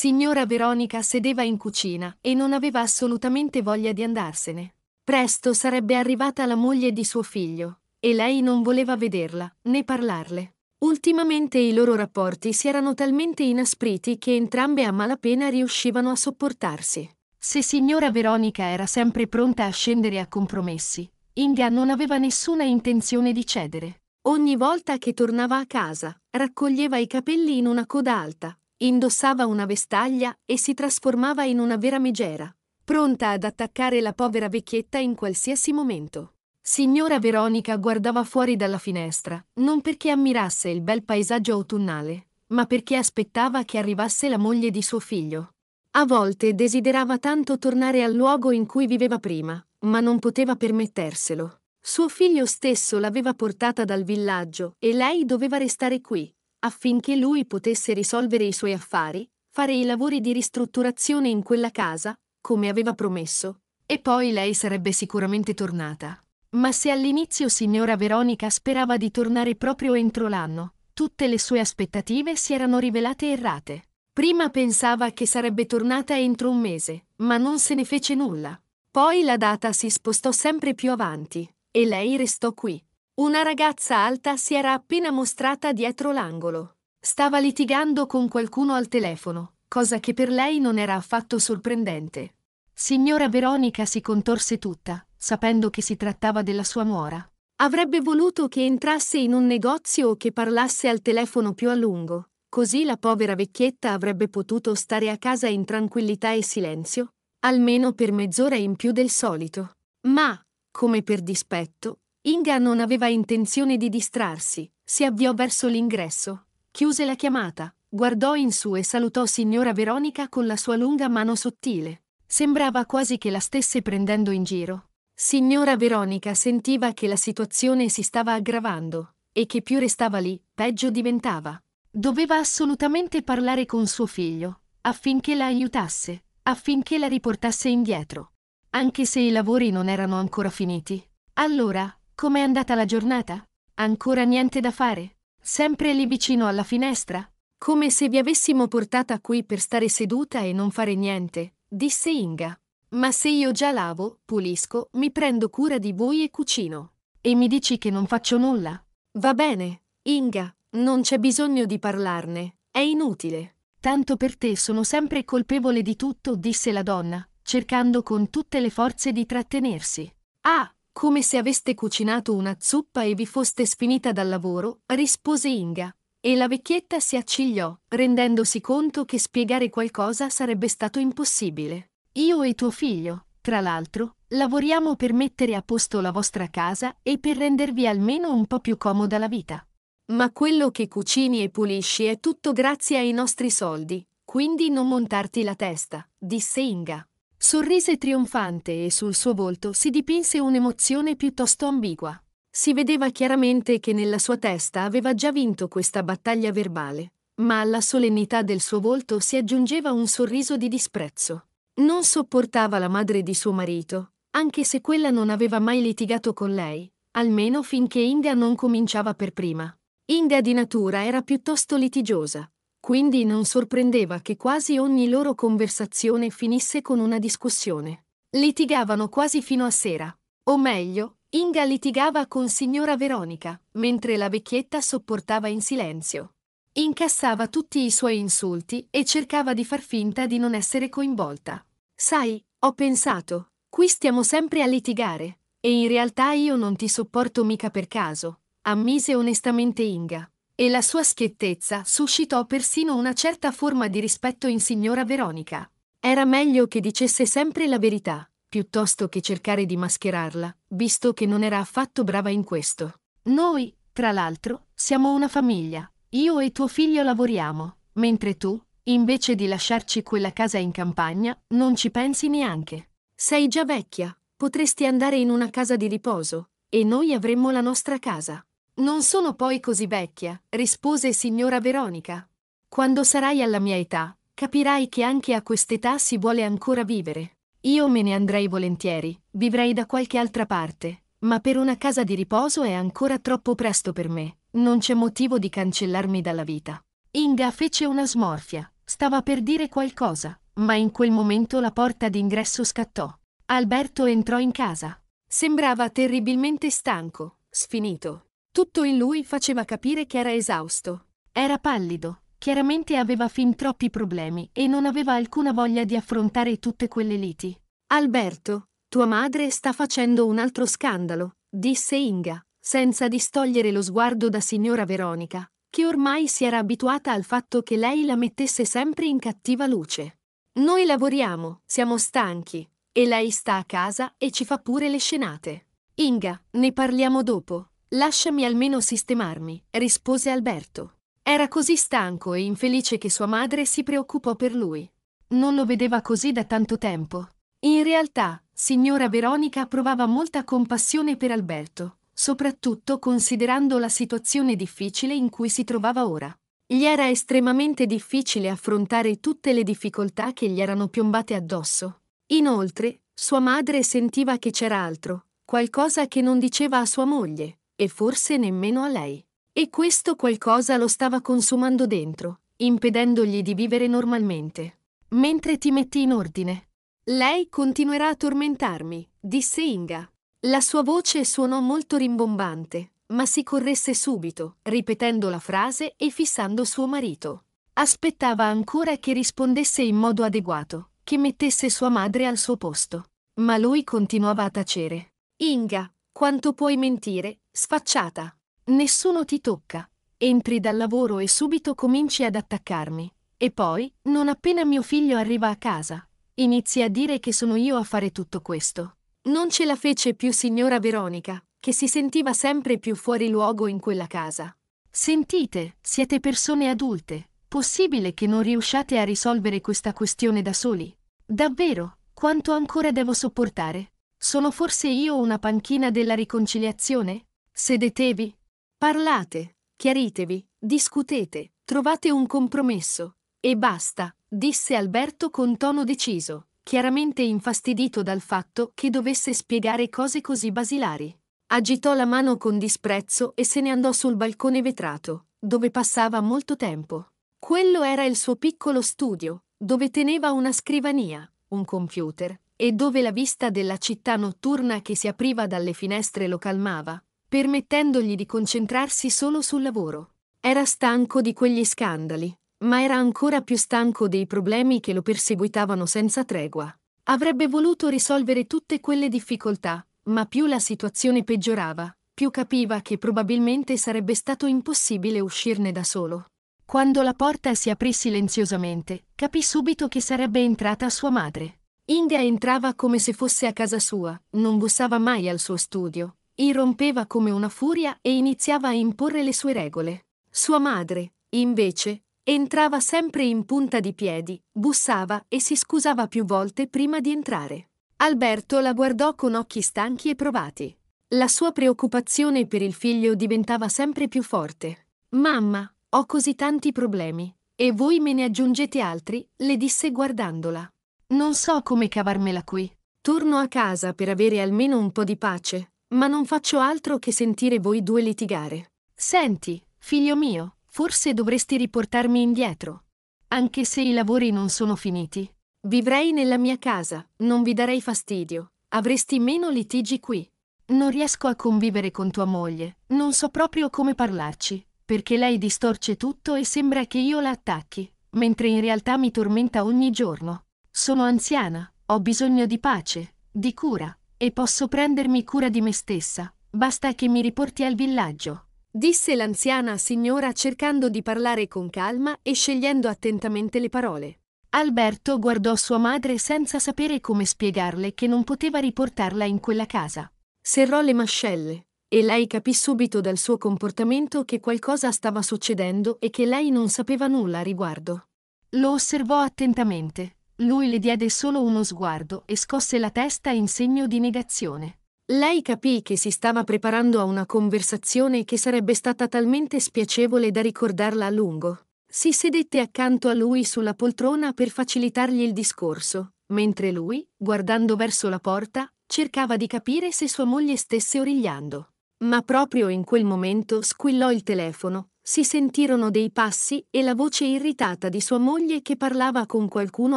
Signora Veronica sedeva in cucina e non aveva assolutamente voglia di andarsene. Presto sarebbe arrivata la moglie di suo figlio, e lei non voleva vederla, né parlarle. Ultimamente i loro rapporti si erano talmente inaspriti che entrambe a malapena riuscivano a sopportarsi. Se signora Veronica era sempre pronta a scendere a compromessi, India non aveva nessuna intenzione di cedere. Ogni volta che tornava a casa, raccoglieva i capelli in una coda alta, Indossava una vestaglia e si trasformava in una vera megera, pronta ad attaccare la povera vecchietta in qualsiasi momento. Signora Veronica guardava fuori dalla finestra, non perché ammirasse il bel paesaggio autunnale, ma perché aspettava che arrivasse la moglie di suo figlio. A volte desiderava tanto tornare al luogo in cui viveva prima, ma non poteva permetterselo. Suo figlio stesso l'aveva portata dal villaggio e lei doveva restare qui, affinché lui potesse risolvere i suoi affari, fare i lavori di ristrutturazione in quella casa, come aveva promesso, e poi lei sarebbe sicuramente tornata. Ma se all'inizio signora Veronica sperava di tornare proprio entro l'anno, tutte le sue aspettative si erano rivelate errate. Prima pensava che sarebbe tornata entro un mese, ma non se ne fece nulla. Poi la data si spostò sempre più avanti, e lei restò qui, una ragazza alta si era appena mostrata dietro l'angolo. Stava litigando con qualcuno al telefono, cosa che per lei non era affatto sorprendente. Signora Veronica si contorse tutta, sapendo che si trattava della sua nuora. Avrebbe voluto che entrasse in un negozio o che parlasse al telefono più a lungo, così la povera vecchietta avrebbe potuto stare a casa in tranquillità e silenzio, almeno per mezz'ora in più del solito. Ma, come per dispetto, Inga non aveva intenzione di distrarsi, si avviò verso l'ingresso, chiuse la chiamata, guardò in su e salutò signora Veronica con la sua lunga mano sottile. Sembrava quasi che la stesse prendendo in giro. Signora Veronica sentiva che la situazione si stava aggravando e che più restava lì, peggio diventava. Doveva assolutamente parlare con suo figlio, affinché la aiutasse, affinché la riportasse indietro. Anche se i lavori non erano ancora finiti. Allora, Com'è andata la giornata? Ancora niente da fare? Sempre lì vicino alla finestra? Come se vi avessimo portata qui per stare seduta e non fare niente, disse Inga. Ma se io già lavo, pulisco, mi prendo cura di voi e cucino. E mi dici che non faccio nulla? Va bene, Inga, non c'è bisogno di parlarne, è inutile. Tanto per te sono sempre colpevole di tutto, disse la donna, cercando con tutte le forze di trattenersi. Ah, come se aveste cucinato una zuppa e vi foste sfinita dal lavoro, rispose Inga. E la vecchietta si accigliò, rendendosi conto che spiegare qualcosa sarebbe stato impossibile. Io e tuo figlio, tra l'altro, lavoriamo per mettere a posto la vostra casa e per rendervi almeno un po' più comoda la vita. Ma quello che cucini e pulisci è tutto grazie ai nostri soldi, quindi non montarti la testa, disse Inga. Sorrise trionfante e sul suo volto si dipinse un'emozione piuttosto ambigua. Si vedeva chiaramente che nella sua testa aveva già vinto questa battaglia verbale, ma alla solennità del suo volto si aggiungeva un sorriso di disprezzo. Non sopportava la madre di suo marito, anche se quella non aveva mai litigato con lei, almeno finché India non cominciava per prima. India di natura era piuttosto litigiosa, quindi non sorprendeva che quasi ogni loro conversazione finisse con una discussione. Litigavano quasi fino a sera. O meglio, Inga litigava con signora Veronica, mentre la vecchietta sopportava in silenzio. Incassava tutti i suoi insulti e cercava di far finta di non essere coinvolta. Sai, ho pensato, qui stiamo sempre a litigare, e in realtà io non ti sopporto mica per caso, ammise onestamente Inga e la sua schiettezza suscitò persino una certa forma di rispetto in signora Veronica. Era meglio che dicesse sempre la verità, piuttosto che cercare di mascherarla, visto che non era affatto brava in questo. Noi, tra l'altro, siamo una famiglia. Io e tuo figlio lavoriamo, mentre tu, invece di lasciarci quella casa in campagna, non ci pensi neanche. Sei già vecchia, potresti andare in una casa di riposo, e noi avremmo la nostra casa. Non sono poi così vecchia, rispose signora Veronica. Quando sarai alla mia età, capirai che anche a quest'età si vuole ancora vivere. Io me ne andrei volentieri, vivrei da qualche altra parte, ma per una casa di riposo è ancora troppo presto per me, non c'è motivo di cancellarmi dalla vita. Inga fece una smorfia, stava per dire qualcosa, ma in quel momento la porta d'ingresso scattò. Alberto entrò in casa. Sembrava terribilmente stanco, sfinito, tutto in lui faceva capire che era esausto. Era pallido, chiaramente aveva fin troppi problemi e non aveva alcuna voglia di affrontare tutte quelle liti. Alberto, tua madre sta facendo un altro scandalo, disse Inga, senza distogliere lo sguardo da signora Veronica, che ormai si era abituata al fatto che lei la mettesse sempre in cattiva luce. Noi lavoriamo, siamo stanchi, e lei sta a casa e ci fa pure le scenate. Inga, ne parliamo dopo. Lasciami almeno sistemarmi, rispose Alberto. Era così stanco e infelice che sua madre si preoccupò per lui. Non lo vedeva così da tanto tempo. In realtà, signora Veronica provava molta compassione per Alberto, soprattutto considerando la situazione difficile in cui si trovava ora. Gli era estremamente difficile affrontare tutte le difficoltà che gli erano piombate addosso. Inoltre, sua madre sentiva che c'era altro, qualcosa che non diceva a sua moglie, e forse nemmeno a lei. E questo qualcosa lo stava consumando dentro, impedendogli di vivere normalmente. Mentre ti metti in ordine. Lei continuerà a tormentarmi, disse Inga. La sua voce suonò molto rimbombante, ma si corresse subito, ripetendo la frase e fissando suo marito. Aspettava ancora che rispondesse in modo adeguato, che mettesse sua madre al suo posto. Ma lui continuava a tacere. Inga, quanto puoi mentire, sfacciata. Nessuno ti tocca. Entri dal lavoro e subito cominci ad attaccarmi. E poi, non appena mio figlio arriva a casa, inizi a dire che sono io a fare tutto questo. Non ce la fece più signora Veronica, che si sentiva sempre più fuori luogo in quella casa. Sentite, siete persone adulte. Possibile che non riusciate a risolvere questa questione da soli? Davvero, quanto ancora devo sopportare? Sono forse io una panchina della riconciliazione? Sedetevi, parlate, chiaritevi, discutete, trovate un compromesso. E basta, disse Alberto con tono deciso, chiaramente infastidito dal fatto che dovesse spiegare cose così basilari. Agitò la mano con disprezzo e se ne andò sul balcone vetrato, dove passava molto tempo. Quello era il suo piccolo studio, dove teneva una scrivania, un computer, e dove la vista della città notturna che si apriva dalle finestre lo calmava, permettendogli di concentrarsi solo sul lavoro. Era stanco di quegli scandali, ma era ancora più stanco dei problemi che lo perseguitavano senza tregua. Avrebbe voluto risolvere tutte quelle difficoltà, ma più la situazione peggiorava, più capiva che probabilmente sarebbe stato impossibile uscirne da solo. Quando la porta si aprì silenziosamente, capì subito che sarebbe entrata sua madre. India entrava come se fosse a casa sua, non bussava mai al suo studio, irrompeva come una furia e iniziava a imporre le sue regole. Sua madre, invece, entrava sempre in punta di piedi, bussava e si scusava più volte prima di entrare. Alberto la guardò con occhi stanchi e provati. La sua preoccupazione per il figlio diventava sempre più forte. Mamma, ho così tanti problemi, e voi me ne aggiungete altri, le disse guardandola. Non so come cavarmela qui. Torno a casa per avere almeno un po' di pace, ma non faccio altro che sentire voi due litigare. Senti, figlio mio, forse dovresti riportarmi indietro. Anche se i lavori non sono finiti. Vivrei nella mia casa, non vi darei fastidio, avresti meno litigi qui. Non riesco a convivere con tua moglie, non so proprio come parlarci, perché lei distorce tutto e sembra che io la attacchi, mentre in realtà mi tormenta ogni giorno. Sono anziana, ho bisogno di pace, di cura, e posso prendermi cura di me stessa, basta che mi riporti al villaggio. Disse l'anziana signora cercando di parlare con calma e scegliendo attentamente le parole. Alberto guardò sua madre senza sapere come spiegarle che non poteva riportarla in quella casa. Serrò le mascelle, e lei capì subito dal suo comportamento che qualcosa stava succedendo e che lei non sapeva nulla a riguardo. Lo osservò attentamente, lui le diede solo uno sguardo e scosse la testa in segno di negazione. Lei capì che si stava preparando a una conversazione che sarebbe stata talmente spiacevole da ricordarla a lungo. Si sedette accanto a lui sulla poltrona per facilitargli il discorso, mentre lui, guardando verso la porta, cercava di capire se sua moglie stesse origliando. Ma proprio in quel momento squillò il telefono, si sentirono dei passi e la voce irritata di sua moglie che parlava con qualcuno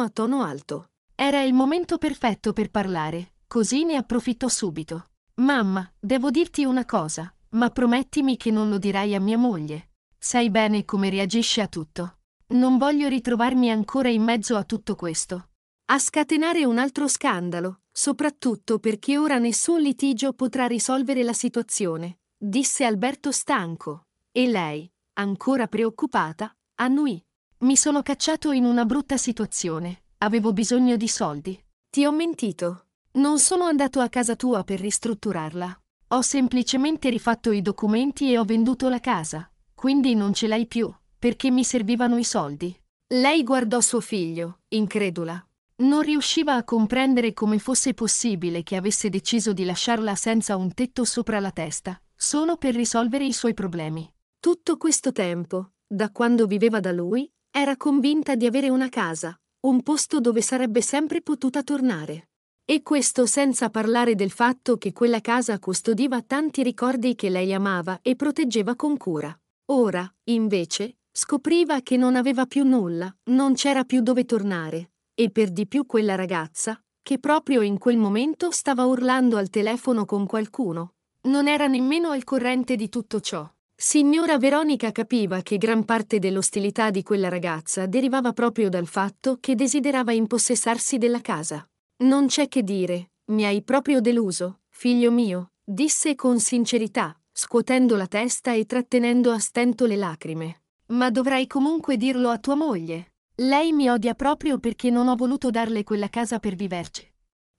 a tono alto. Era il momento perfetto per parlare, così ne approfittò subito. Mamma, devo dirti una cosa, ma promettimi che non lo dirai a mia moglie. Sai bene come reagisce a tutto. Non voglio ritrovarmi ancora in mezzo a tutto questo. A scatenare un altro scandalo, soprattutto perché ora nessun litigio potrà risolvere la situazione, disse Alberto stanco. E lei, ancora preoccupata, annui. Mi sono cacciato in una brutta situazione. Avevo bisogno di soldi. Ti ho mentito. Non sono andato a casa tua per ristrutturarla. Ho semplicemente rifatto i documenti e ho venduto la casa. Quindi non ce l'hai più, perché mi servivano i soldi. Lei guardò suo figlio, incredula. Non riusciva a comprendere come fosse possibile che avesse deciso di lasciarla senza un tetto sopra la testa, solo per risolvere i suoi problemi. Tutto questo tempo, da quando viveva da lui, era convinta di avere una casa, un posto dove sarebbe sempre potuta tornare. E questo senza parlare del fatto che quella casa custodiva tanti ricordi che lei amava e proteggeva con cura. Ora, invece, scopriva che non aveva più nulla, non c'era più dove tornare, e per di più quella ragazza, che proprio in quel momento stava urlando al telefono con qualcuno. Non era nemmeno al corrente di tutto ciò. Signora Veronica capiva che gran parte dell'ostilità di quella ragazza derivava proprio dal fatto che desiderava impossessarsi della casa. Non c'è che dire, mi hai proprio deluso, figlio mio, disse con sincerità, scuotendo la testa e trattenendo a stento le lacrime. Ma dovrai comunque dirlo a tua moglie. Lei mi odia proprio perché non ho voluto darle quella casa per viverci.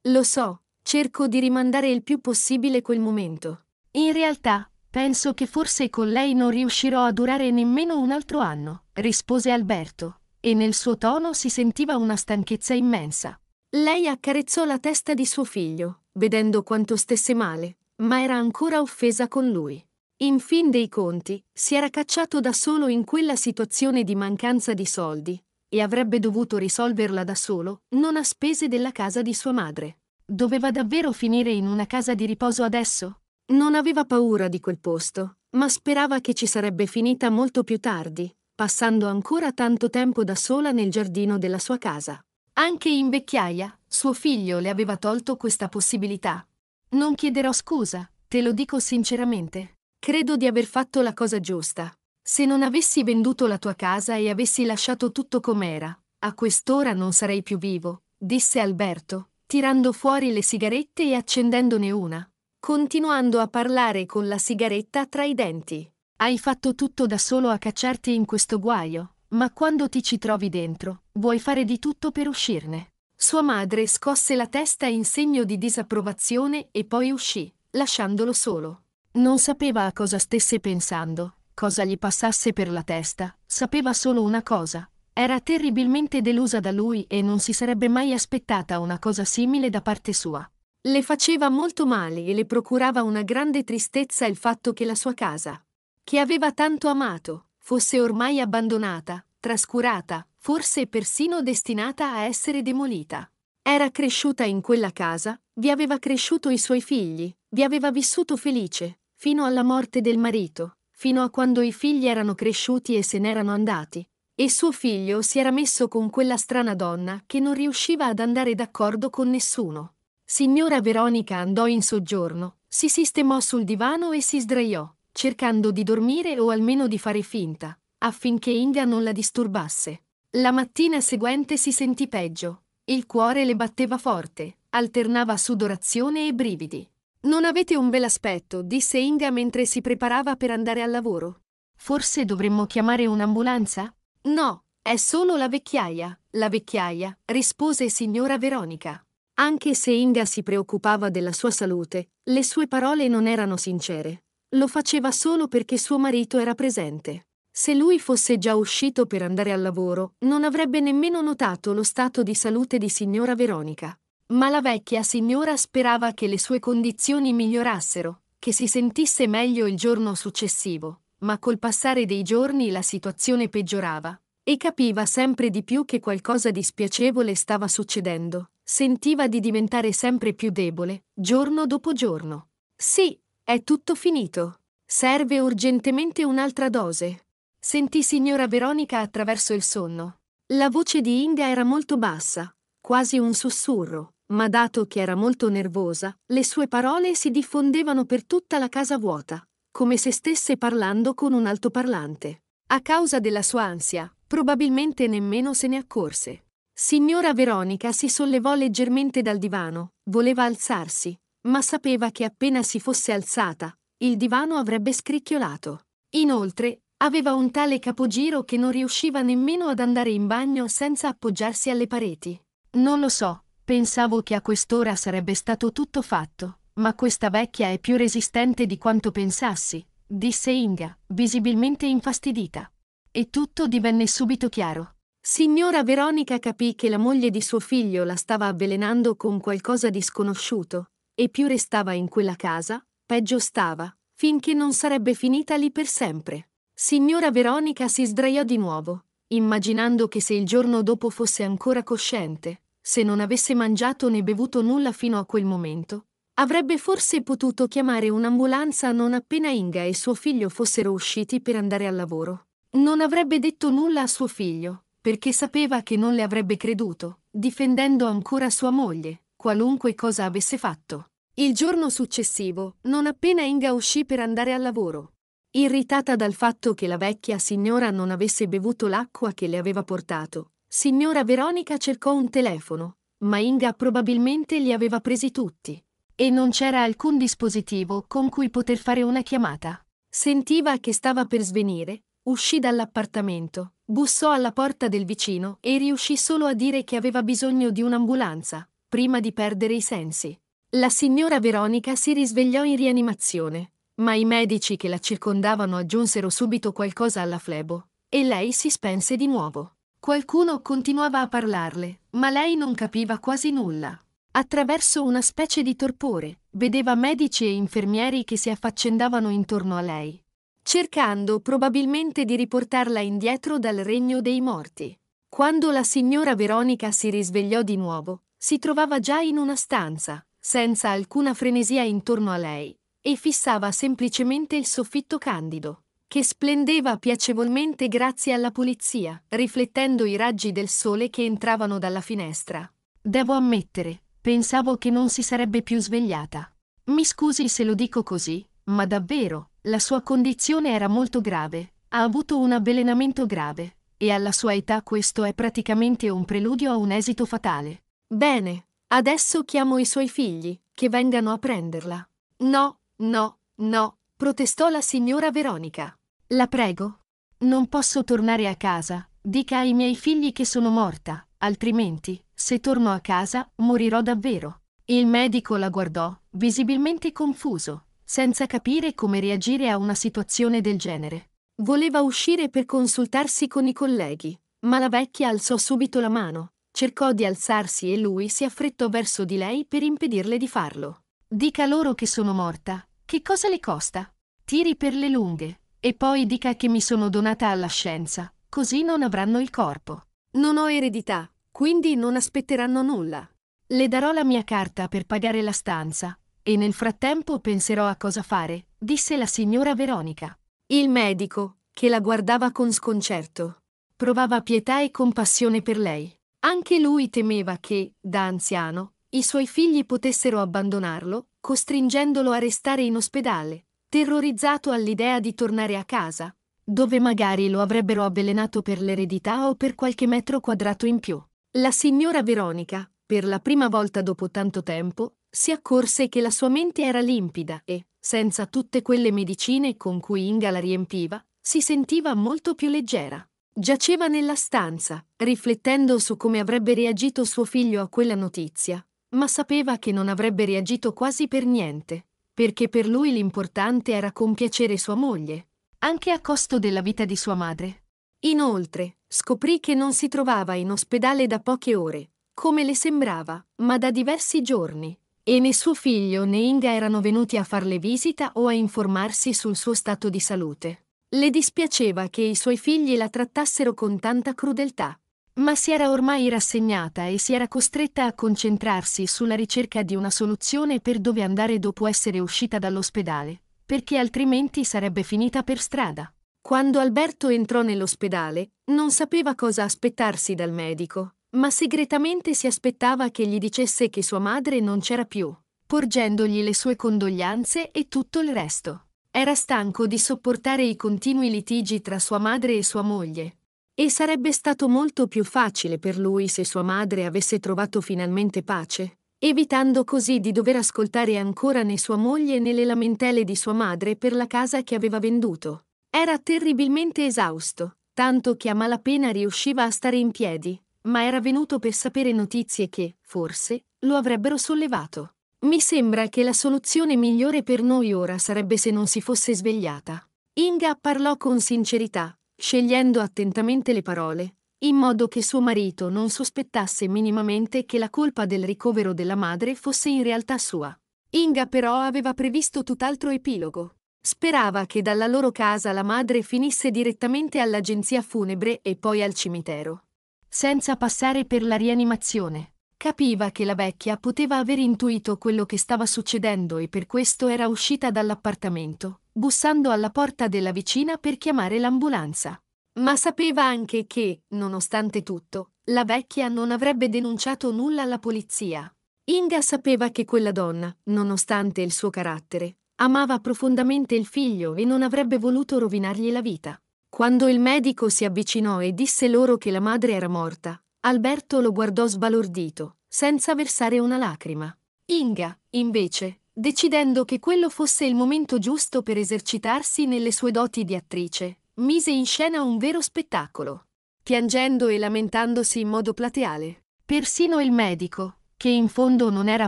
Lo so, cerco di rimandare il più possibile quel momento. In realtà, Penso che forse con lei non riuscirò a durare nemmeno un altro anno, rispose Alberto, e nel suo tono si sentiva una stanchezza immensa. Lei accarezzò la testa di suo figlio, vedendo quanto stesse male, ma era ancora offesa con lui. In fin dei conti, si era cacciato da solo in quella situazione di mancanza di soldi, e avrebbe dovuto risolverla da solo, non a spese della casa di sua madre. Doveva davvero finire in una casa di riposo adesso? Non aveva paura di quel posto, ma sperava che ci sarebbe finita molto più tardi, passando ancora tanto tempo da sola nel giardino della sua casa. Anche in vecchiaia, suo figlio le aveva tolto questa possibilità. Non chiederò scusa, te lo dico sinceramente. Credo di aver fatto la cosa giusta. Se non avessi venduto la tua casa e avessi lasciato tutto com'era, a quest'ora non sarei più vivo, disse Alberto, tirando fuori le sigarette e accendendone una continuando a parlare con la sigaretta tra i denti. Hai fatto tutto da solo a cacciarti in questo guaio, ma quando ti ci trovi dentro, vuoi fare di tutto per uscirne. Sua madre scosse la testa in segno di disapprovazione e poi uscì, lasciandolo solo. Non sapeva a cosa stesse pensando, cosa gli passasse per la testa, sapeva solo una cosa. Era terribilmente delusa da lui e non si sarebbe mai aspettata una cosa simile da parte sua. Le faceva molto male e le procurava una grande tristezza il fatto che la sua casa, che aveva tanto amato, fosse ormai abbandonata, trascurata, forse persino destinata a essere demolita. Era cresciuta in quella casa, vi aveva cresciuto i suoi figli, vi aveva vissuto felice, fino alla morte del marito, fino a quando i figli erano cresciuti e se n'erano andati, e suo figlio si era messo con quella strana donna che non riusciva ad andare d'accordo con nessuno. Signora Veronica andò in soggiorno, si sistemò sul divano e si sdraiò, cercando di dormire o almeno di fare finta, affinché India non la disturbasse. La mattina seguente si sentì peggio. Il cuore le batteva forte, alternava sudorazione e brividi. Non avete un bel aspetto, disse India mentre si preparava per andare al lavoro. Forse dovremmo chiamare un'ambulanza? No, è solo la vecchiaia, la vecchiaia, rispose signora Veronica. Anche se Inga si preoccupava della sua salute, le sue parole non erano sincere. Lo faceva solo perché suo marito era presente. Se lui fosse già uscito per andare al lavoro, non avrebbe nemmeno notato lo stato di salute di signora Veronica. Ma la vecchia signora sperava che le sue condizioni migliorassero, che si sentisse meglio il giorno successivo, ma col passare dei giorni la situazione peggiorava, e capiva sempre di più che qualcosa di spiacevole stava succedendo. Sentiva di diventare sempre più debole, giorno dopo giorno. Sì, è tutto finito. Serve urgentemente un'altra dose. Sentì signora Veronica attraverso il sonno. La voce di India era molto bassa, quasi un sussurro, ma dato che era molto nervosa, le sue parole si diffondevano per tutta la casa vuota, come se stesse parlando con un altoparlante. A causa della sua ansia, probabilmente nemmeno se ne accorse. Signora Veronica si sollevò leggermente dal divano, voleva alzarsi, ma sapeva che appena si fosse alzata, il divano avrebbe scricchiolato. Inoltre, aveva un tale capogiro che non riusciva nemmeno ad andare in bagno senza appoggiarsi alle pareti. Non lo so, pensavo che a quest'ora sarebbe stato tutto fatto, ma questa vecchia è più resistente di quanto pensassi, disse Inga, visibilmente infastidita. E tutto divenne subito chiaro. Signora Veronica capì che la moglie di suo figlio la stava avvelenando con qualcosa di sconosciuto, e più restava in quella casa, peggio stava, finché non sarebbe finita lì per sempre. Signora Veronica si sdraiò di nuovo, immaginando che se il giorno dopo fosse ancora cosciente, se non avesse mangiato né bevuto nulla fino a quel momento, Avrebbe forse potuto chiamare un'ambulanza non appena Inga e suo figlio fossero usciti per andare al lavoro. Non avrebbe detto nulla a suo figlio, perché sapeva che non le avrebbe creduto, difendendo ancora sua moglie, qualunque cosa avesse fatto. Il giorno successivo, non appena Inga uscì per andare al lavoro, irritata dal fatto che la vecchia signora non avesse bevuto l'acqua che le aveva portato, signora Veronica cercò un telefono, ma Inga probabilmente li aveva presi tutti e non c'era alcun dispositivo con cui poter fare una chiamata. Sentiva che stava per svenire, uscì dall'appartamento, bussò alla porta del vicino e riuscì solo a dire che aveva bisogno di un'ambulanza, prima di perdere i sensi. La signora Veronica si risvegliò in rianimazione, ma i medici che la circondavano aggiunsero subito qualcosa alla flebo, e lei si spense di nuovo. Qualcuno continuava a parlarle, ma lei non capiva quasi nulla. Attraverso una specie di torpore, vedeva medici e infermieri che si affaccendavano intorno a lei, cercando probabilmente di riportarla indietro dal regno dei morti. Quando la signora Veronica si risvegliò di nuovo, si trovava già in una stanza, senza alcuna frenesia intorno a lei, e fissava semplicemente il soffitto candido, che splendeva piacevolmente grazie alla pulizia, riflettendo i raggi del sole che entravano dalla finestra. Devo ammettere, Pensavo che non si sarebbe più svegliata. Mi scusi se lo dico così, ma davvero, la sua condizione era molto grave, ha avuto un avvelenamento grave, e alla sua età questo è praticamente un preludio a un esito fatale. Bene, adesso chiamo i suoi figli, che vengano a prenderla. No, no, no, protestò la signora Veronica. La prego. Non posso tornare a casa, dica ai miei figli che sono morta, altrimenti, se torno a casa, morirò davvero. Il medico la guardò, visibilmente confuso, senza capire come reagire a una situazione del genere. Voleva uscire per consultarsi con i colleghi, ma la vecchia alzò subito la mano, cercò di alzarsi e lui si affrettò verso di lei per impedirle di farlo. Dica loro che sono morta, che cosa le costa? Tiri per le lunghe, e poi dica che mi sono donata alla scienza, così non avranno il corpo. Non ho eredità, quindi non aspetteranno nulla. Le darò la mia carta per pagare la stanza, e nel frattempo penserò a cosa fare, disse la signora Veronica. Il medico, che la guardava con sconcerto, provava pietà e compassione per lei. Anche lui temeva che, da anziano, i suoi figli potessero abbandonarlo, costringendolo a restare in ospedale, terrorizzato all'idea di tornare a casa, dove magari lo avrebbero avvelenato per l'eredità o per qualche metro quadrato in più. La signora Veronica, per la prima volta dopo tanto tempo, si accorse che la sua mente era limpida e, senza tutte quelle medicine con cui Inga la riempiva, si sentiva molto più leggera. Giaceva nella stanza, riflettendo su come avrebbe reagito suo figlio a quella notizia, ma sapeva che non avrebbe reagito quasi per niente, perché per lui l'importante era compiacere sua moglie, anche a costo della vita di sua madre. Inoltre, scoprì che non si trovava in ospedale da poche ore, come le sembrava, ma da diversi giorni, e né suo figlio né Inga erano venuti a farle visita o a informarsi sul suo stato di salute. Le dispiaceva che i suoi figli la trattassero con tanta crudeltà, ma si era ormai rassegnata e si era costretta a concentrarsi sulla ricerca di una soluzione per dove andare dopo essere uscita dall'ospedale, perché altrimenti sarebbe finita per strada. Quando Alberto entrò nell'ospedale, non sapeva cosa aspettarsi dal medico, ma segretamente si aspettava che gli dicesse che sua madre non c'era più, porgendogli le sue condoglianze e tutto il resto. Era stanco di sopportare i continui litigi tra sua madre e sua moglie, e sarebbe stato molto più facile per lui se sua madre avesse trovato finalmente pace, evitando così di dover ascoltare ancora né sua moglie né le lamentele di sua madre per la casa che aveva venduto. Era terribilmente esausto, tanto che a malapena riusciva a stare in piedi, ma era venuto per sapere notizie che, forse, lo avrebbero sollevato. Mi sembra che la soluzione migliore per noi ora sarebbe se non si fosse svegliata. Inga parlò con sincerità, scegliendo attentamente le parole, in modo che suo marito non sospettasse minimamente che la colpa del ricovero della madre fosse in realtà sua. Inga però aveva previsto tutt'altro epilogo. Sperava che dalla loro casa la madre finisse direttamente all'agenzia funebre e poi al cimitero. Senza passare per la rianimazione. Capiva che la vecchia poteva aver intuito quello che stava succedendo e per questo era uscita dall'appartamento, bussando alla porta della vicina per chiamare l'ambulanza. Ma sapeva anche che, nonostante tutto, la vecchia non avrebbe denunciato nulla alla polizia. Inga sapeva che quella donna, nonostante il suo carattere, Amava profondamente il figlio e non avrebbe voluto rovinargli la vita. Quando il medico si avvicinò e disse loro che la madre era morta, Alberto lo guardò sbalordito, senza versare una lacrima. Inga, invece, decidendo che quello fosse il momento giusto per esercitarsi nelle sue doti di attrice, mise in scena un vero spettacolo, piangendo e lamentandosi in modo plateale. Persino il medico, che in fondo non era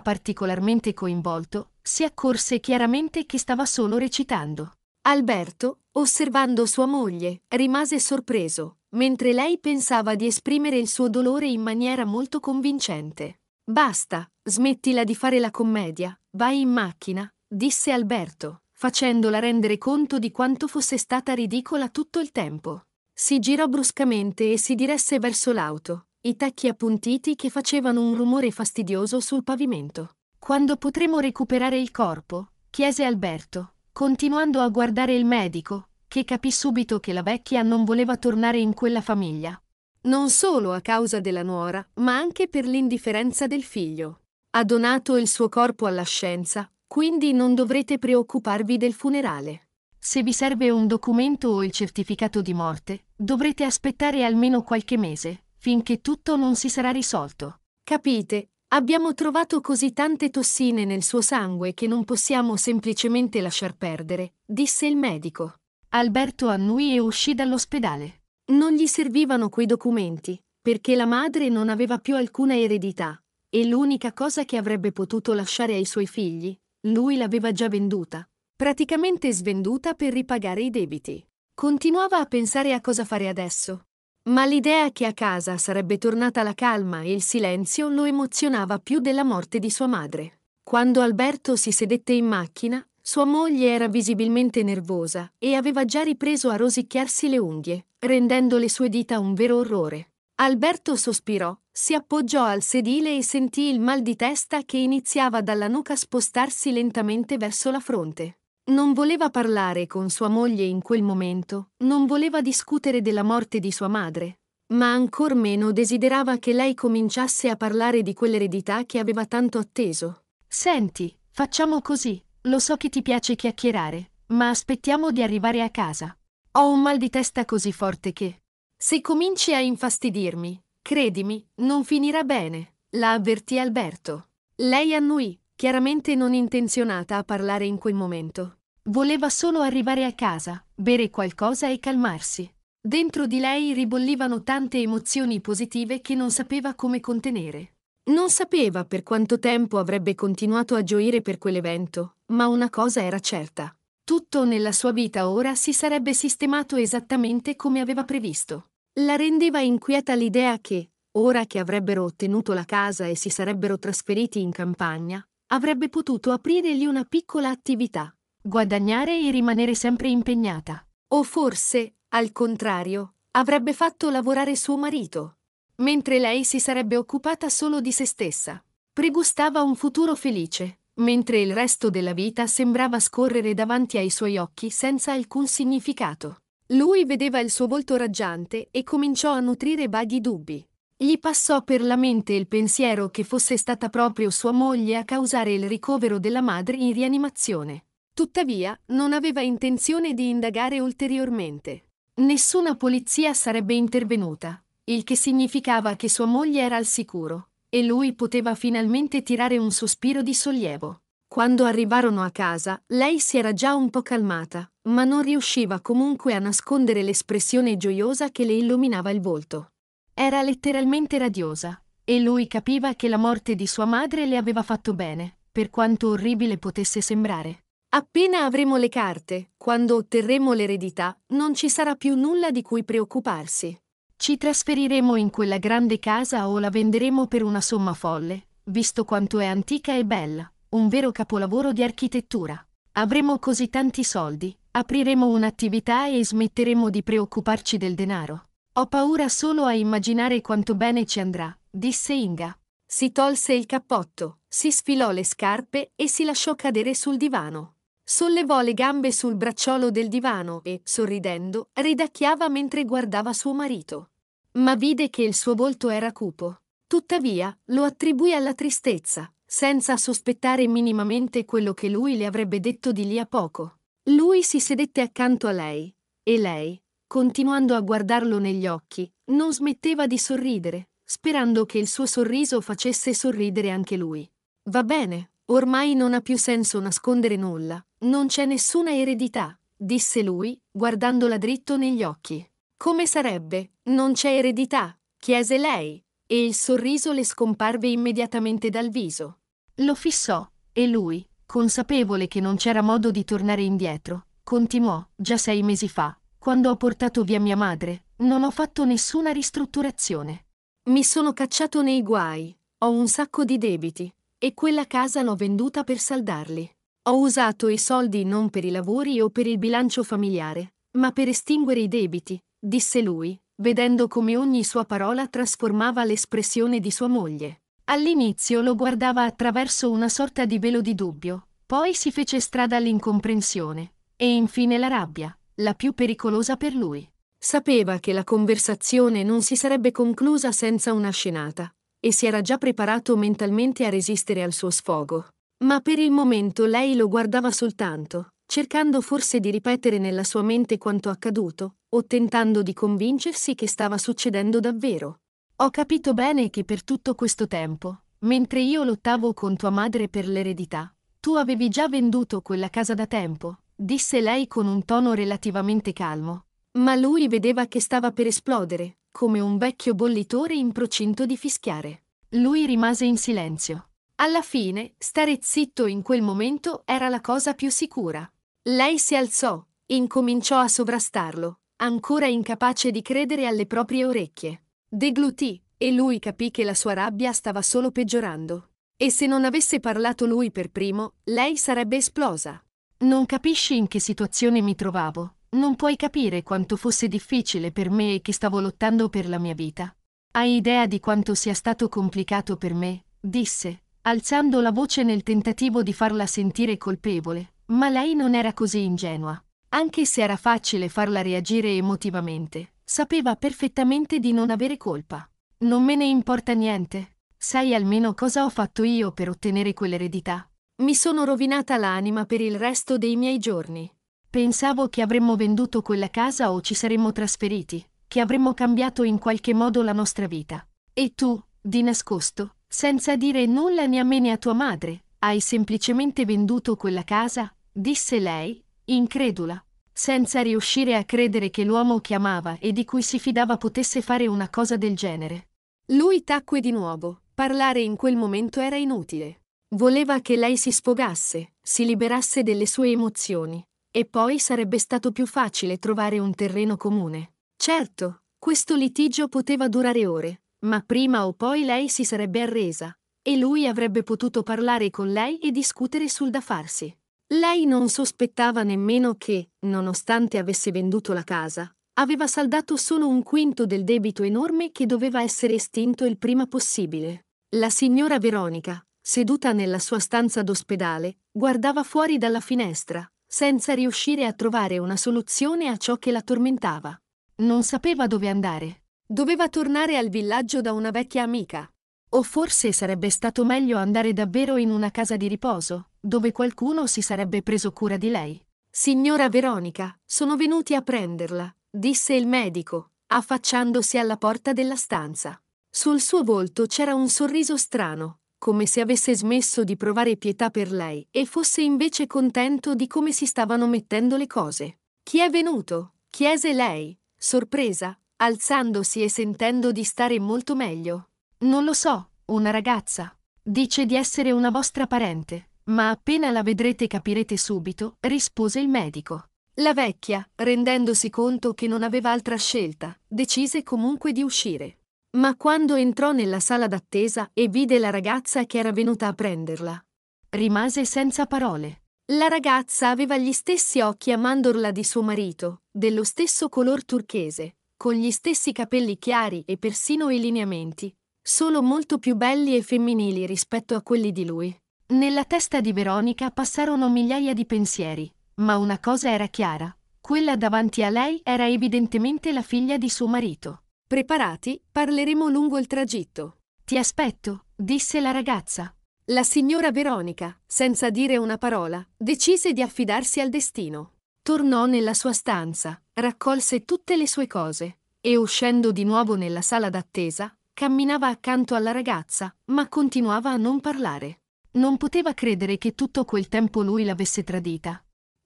particolarmente coinvolto, si accorse chiaramente che stava solo recitando. Alberto, osservando sua moglie, rimase sorpreso, mentre lei pensava di esprimere il suo dolore in maniera molto convincente. Basta, smettila di fare la commedia, vai in macchina, disse Alberto, facendola rendere conto di quanto fosse stata ridicola tutto il tempo. Si girò bruscamente e si diresse verso l'auto, i tacchi appuntiti che facevano un rumore fastidioso sul pavimento. Quando potremo recuperare il corpo? chiese Alberto, continuando a guardare il medico, che capì subito che la vecchia non voleva tornare in quella famiglia. Non solo a causa della nuora, ma anche per l'indifferenza del figlio. Ha donato il suo corpo alla scienza, quindi non dovrete preoccuparvi del funerale. Se vi serve un documento o il certificato di morte, dovrete aspettare almeno qualche mese, finché tutto non si sarà risolto. Capite, Abbiamo trovato così tante tossine nel suo sangue che non possiamo semplicemente lasciar perdere, disse il medico. Alberto annui e uscì dall'ospedale. Non gli servivano quei documenti, perché la madre non aveva più alcuna eredità, e l'unica cosa che avrebbe potuto lasciare ai suoi figli, lui l'aveva già venduta, praticamente svenduta per ripagare i debiti. Continuava a pensare a cosa fare adesso, ma l'idea che a casa sarebbe tornata la calma e il silenzio lo emozionava più della morte di sua madre. Quando Alberto si sedette in macchina, sua moglie era visibilmente nervosa e aveva già ripreso a rosicchiarsi le unghie, rendendo le sue dita un vero orrore. Alberto sospirò, si appoggiò al sedile e sentì il mal di testa che iniziava dalla nuca spostarsi lentamente verso la fronte. Non voleva parlare con sua moglie in quel momento, non voleva discutere della morte di sua madre, ma ancor meno desiderava che lei cominciasse a parlare di quell'eredità che aveva tanto atteso. Senti, facciamo così, lo so che ti piace chiacchierare, ma aspettiamo di arrivare a casa. Ho un mal di testa così forte che... Se cominci a infastidirmi, credimi, non finirà bene, la avvertì Alberto. Lei annuì, chiaramente non intenzionata a parlare in quel momento. Voleva solo arrivare a casa, bere qualcosa e calmarsi. Dentro di lei ribollivano tante emozioni positive che non sapeva come contenere. Non sapeva per quanto tempo avrebbe continuato a gioire per quell'evento, ma una cosa era certa. Tutto nella sua vita ora si sarebbe sistemato esattamente come aveva previsto. La rendeva inquieta l'idea che, ora che avrebbero ottenuto la casa e si sarebbero trasferiti in campagna, avrebbe potuto aprire lì una piccola attività, guadagnare e rimanere sempre impegnata. O forse, al contrario, avrebbe fatto lavorare suo marito, mentre lei si sarebbe occupata solo di se stessa. Pregustava un futuro felice, mentre il resto della vita sembrava scorrere davanti ai suoi occhi senza alcun significato. Lui vedeva il suo volto raggiante e cominciò a nutrire vaghi dubbi. Gli passò per la mente il pensiero che fosse stata proprio sua moglie a causare il ricovero della madre in rianimazione. Tuttavia, non aveva intenzione di indagare ulteriormente. Nessuna polizia sarebbe intervenuta, il che significava che sua moglie era al sicuro, e lui poteva finalmente tirare un sospiro di sollievo. Quando arrivarono a casa, lei si era già un po' calmata, ma non riusciva comunque a nascondere l'espressione gioiosa che le illuminava il volto. Era letteralmente radiosa, e lui capiva che la morte di sua madre le aveva fatto bene, per quanto orribile potesse sembrare. Appena avremo le carte, quando otterremo l'eredità, non ci sarà più nulla di cui preoccuparsi. Ci trasferiremo in quella grande casa o la venderemo per una somma folle, visto quanto è antica e bella, un vero capolavoro di architettura. Avremo così tanti soldi, apriremo un'attività e smetteremo di preoccuparci del denaro. Ho paura solo a immaginare quanto bene ci andrà, disse Inga. Si tolse il cappotto, si sfilò le scarpe e si lasciò cadere sul divano. Sollevò le gambe sul bracciolo del divano e, sorridendo, ridacchiava mentre guardava suo marito. Ma vide che il suo volto era cupo. Tuttavia, lo attribuì alla tristezza, senza sospettare minimamente quello che lui le avrebbe detto di lì a poco. Lui si sedette accanto a lei, e lei, continuando a guardarlo negli occhi, non smetteva di sorridere, sperando che il suo sorriso facesse sorridere anche lui. Va bene, Ormai non ha più senso nascondere nulla, non c'è nessuna eredità, disse lui, guardandola dritto negli occhi. Come sarebbe? Non c'è eredità? chiese lei, e il sorriso le scomparve immediatamente dal viso. Lo fissò, e lui, consapevole che non c'era modo di tornare indietro, continuò, già sei mesi fa, quando ho portato via mia madre, non ho fatto nessuna ristrutturazione. Mi sono cacciato nei guai, ho un sacco di debiti, e quella casa l'ho venduta per saldarli. Ho usato i soldi non per i lavori o per il bilancio familiare, ma per estinguere i debiti, disse lui, vedendo come ogni sua parola trasformava l'espressione di sua moglie. All'inizio lo guardava attraverso una sorta di velo di dubbio, poi si fece strada all'incomprensione, e infine la rabbia, la più pericolosa per lui. Sapeva che la conversazione non si sarebbe conclusa senza una scenata, e si era già preparato mentalmente a resistere al suo sfogo. Ma per il momento lei lo guardava soltanto, cercando forse di ripetere nella sua mente quanto accaduto, o tentando di convincersi che stava succedendo davvero. Ho capito bene che per tutto questo tempo, mentre io lottavo con tua madre per l'eredità, tu avevi già venduto quella casa da tempo, disse lei con un tono relativamente calmo. Ma lui vedeva che stava per esplodere, come un vecchio bollitore in procinto di fischiare. Lui rimase in silenzio. Alla fine, stare zitto in quel momento era la cosa più sicura. Lei si alzò, incominciò a sovrastarlo, ancora incapace di credere alle proprie orecchie. Deglutì, e lui capì che la sua rabbia stava solo peggiorando. E se non avesse parlato lui per primo, lei sarebbe esplosa. Non capisci in che situazione mi trovavo. Non puoi capire quanto fosse difficile per me che stavo lottando per la mia vita. Hai idea di quanto sia stato complicato per me? disse, alzando la voce nel tentativo di farla sentire colpevole, ma lei non era così ingenua. Anche se era facile farla reagire emotivamente, sapeva perfettamente di non avere colpa. Non me ne importa niente. Sai almeno cosa ho fatto io per ottenere quell'eredità. Mi sono rovinata l'anima per il resto dei miei giorni. Pensavo che avremmo venduto quella casa o ci saremmo trasferiti, che avremmo cambiato in qualche modo la nostra vita. E tu, di nascosto, senza dire nulla né a me né a tua madre, hai semplicemente venduto quella casa, disse lei, incredula, senza riuscire a credere che l'uomo che amava e di cui si fidava potesse fare una cosa del genere. Lui tacque di nuovo, parlare in quel momento era inutile. Voleva che lei si sfogasse, si liberasse delle sue emozioni, e poi sarebbe stato più facile trovare un terreno comune. Certo, questo litigio poteva durare ore, ma prima o poi lei si sarebbe arresa, e lui avrebbe potuto parlare con lei e discutere sul da farsi. Lei non sospettava nemmeno che, nonostante avesse venduto la casa, aveva saldato solo un quinto del debito enorme che doveva essere estinto il prima possibile. La signora Veronica, seduta nella sua stanza d'ospedale, guardava fuori dalla finestra, senza riuscire a trovare una soluzione a ciò che la tormentava. Non sapeva dove andare. Doveva tornare al villaggio da una vecchia amica. O forse sarebbe stato meglio andare davvero in una casa di riposo, dove qualcuno si sarebbe preso cura di lei. Signora Veronica, sono venuti a prenderla, disse il medico, affacciandosi alla porta della stanza. Sul suo volto c'era un sorriso strano, come se avesse smesso di provare pietà per lei e fosse invece contento di come si stavano mettendo le cose. Chi è venuto? chiese lei, sorpresa, alzandosi e sentendo di stare molto meglio. Non lo so, una ragazza. Dice di essere una vostra parente, ma appena la vedrete capirete subito, rispose il medico. La vecchia, rendendosi conto che non aveva altra scelta, decise comunque di uscire. Ma quando entrò nella sala d'attesa e vide la ragazza che era venuta a prenderla, rimase senza parole. La ragazza aveva gli stessi occhi a mandorla di suo marito, dello stesso color turchese, con gli stessi capelli chiari e persino i lineamenti, solo molto più belli e femminili rispetto a quelli di lui. Nella testa di Veronica passarono migliaia di pensieri, ma una cosa era chiara, quella davanti a lei era evidentemente la figlia di suo marito. Preparati, parleremo lungo il tragitto. Ti aspetto, disse la ragazza. La signora Veronica, senza dire una parola, decise di affidarsi al destino. Tornò nella sua stanza, raccolse tutte le sue cose e uscendo di nuovo nella sala d'attesa, camminava accanto alla ragazza, ma continuava a non parlare. Non poteva credere che tutto quel tempo lui l'avesse tradita.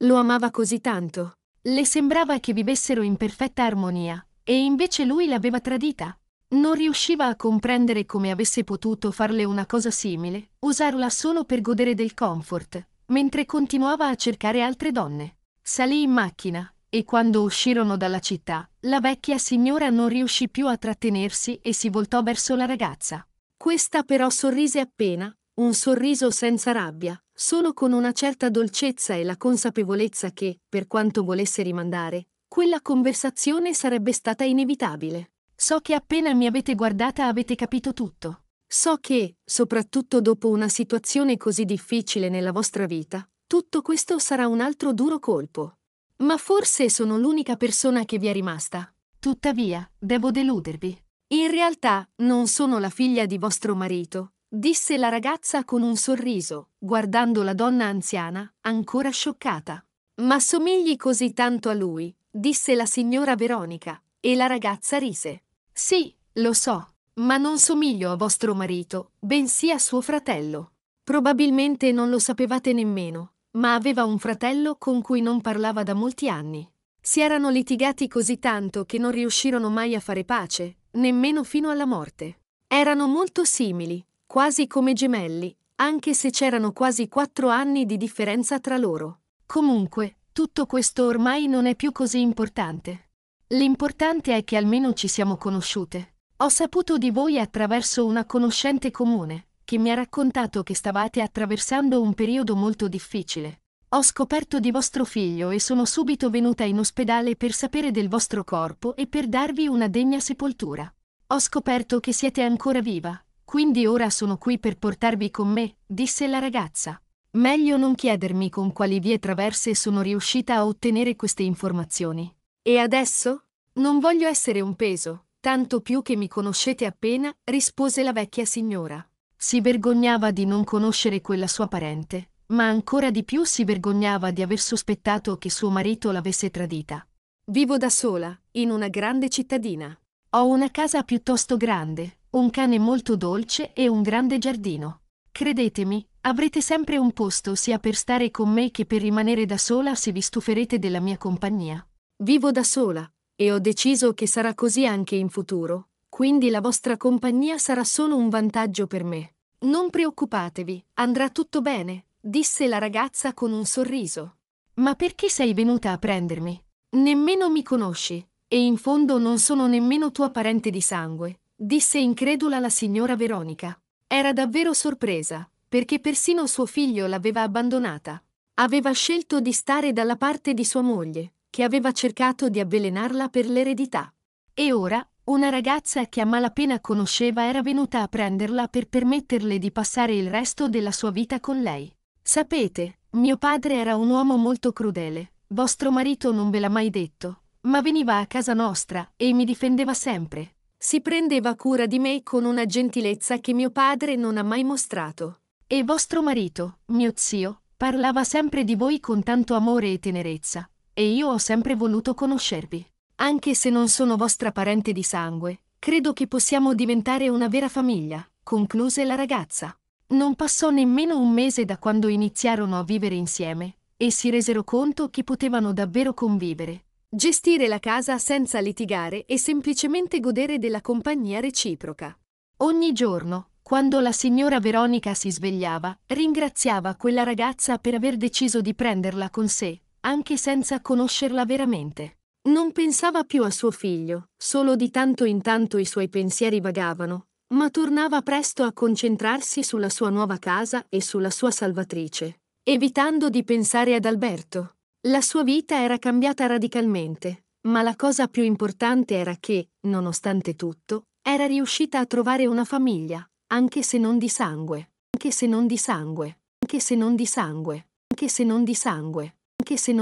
Lo amava così tanto. Le sembrava che vivessero in perfetta armonia, e invece lui l'aveva tradita. Non riusciva a comprendere come avesse potuto farle una cosa simile, usarla solo per godere del comfort, mentre continuava a cercare altre donne. Salì in macchina, e quando uscirono dalla città, la vecchia signora non riuscì più a trattenersi e si voltò verso la ragazza. Questa però sorrise appena, un sorriso senza rabbia, solo con una certa dolcezza e la consapevolezza che, per quanto volesse rimandare, quella conversazione sarebbe stata inevitabile. So che appena mi avete guardata avete capito tutto. So che, soprattutto dopo una situazione così difficile nella vostra vita, tutto questo sarà un altro duro colpo. Ma forse sono l'unica persona che vi è rimasta. Tuttavia, devo deludervi. In realtà, non sono la figlia di vostro marito, disse la ragazza con un sorriso, guardando la donna anziana, ancora scioccata. Ma somigli così tanto a lui, disse la signora Veronica, e la ragazza rise. Sì, lo so, ma non somiglio a vostro marito, bensì a suo fratello. Probabilmente non lo sapevate nemmeno, ma aveva un fratello con cui non parlava da molti anni. Si erano litigati così tanto che non riuscirono mai a fare pace, nemmeno fino alla morte. Erano molto simili, quasi come gemelli, anche se c'erano quasi quattro anni di differenza tra loro. Comunque, tutto questo ormai non è più così importante. L'importante è che almeno ci siamo conosciute. Ho saputo di voi attraverso una conoscente comune, che mi ha raccontato che stavate attraversando un periodo molto difficile. Ho scoperto di vostro figlio e sono subito venuta in ospedale per sapere del vostro corpo e per darvi una degna sepoltura. Ho scoperto che siete ancora viva, quindi ora sono qui per portarvi con me, disse la ragazza. Meglio non chiedermi con quali vie traverse sono riuscita a ottenere queste informazioni. E adesso? Non voglio essere un peso, tanto più che mi conoscete appena, rispose la vecchia signora. Si vergognava di non conoscere quella sua parente, ma ancora di più si vergognava di aver sospettato che suo marito l'avesse tradita. Vivo da sola, in una grande cittadina. Ho una casa piuttosto grande, un cane molto dolce e un grande giardino. Credetemi, Avrete sempre un posto sia per stare con me che per rimanere da sola se vi stuferete della mia compagnia. Vivo da sola, e ho deciso che sarà così anche in futuro, quindi la vostra compagnia sarà solo un vantaggio per me. Non preoccupatevi, andrà tutto bene, disse la ragazza con un sorriso. Ma perché sei venuta a prendermi? Nemmeno mi conosci, e in fondo non sono nemmeno tua parente di sangue, disse incredula la signora Veronica. Era davvero sorpresa, perché persino suo figlio l'aveva abbandonata. Aveva scelto di stare dalla parte di sua moglie, che aveva cercato di avvelenarla per l'eredità. E ora, una ragazza che a malapena conosceva era venuta a prenderla per permetterle di passare il resto della sua vita con lei. Sapete, mio padre era un uomo molto crudele, vostro marito non ve l'ha mai detto, ma veniva a casa nostra e mi difendeva sempre. Si prendeva cura di me con una gentilezza che mio padre non ha mai mostrato. E vostro marito, mio zio, parlava sempre di voi con tanto amore e tenerezza, e io ho sempre voluto conoscervi. Anche se non sono vostra parente di sangue, credo che possiamo diventare una vera famiglia, concluse la ragazza. Non passò nemmeno un mese da quando iniziarono a vivere insieme, e si resero conto che potevano davvero convivere, gestire la casa senza litigare e semplicemente godere della compagnia reciproca. Ogni giorno, quando la signora Veronica si svegliava, ringraziava quella ragazza per aver deciso di prenderla con sé, anche senza conoscerla veramente. Non pensava più a suo figlio, solo di tanto in tanto i suoi pensieri vagavano, ma tornava presto a concentrarsi sulla sua nuova casa e sulla sua salvatrice, evitando di pensare ad Alberto. La sua vita era cambiata radicalmente, ma la cosa più importante era che, nonostante tutto, era riuscita a trovare una famiglia, anche se non di sangue, anche se non di sangue, anche se non di sangue, anche se non di sangue, anche se non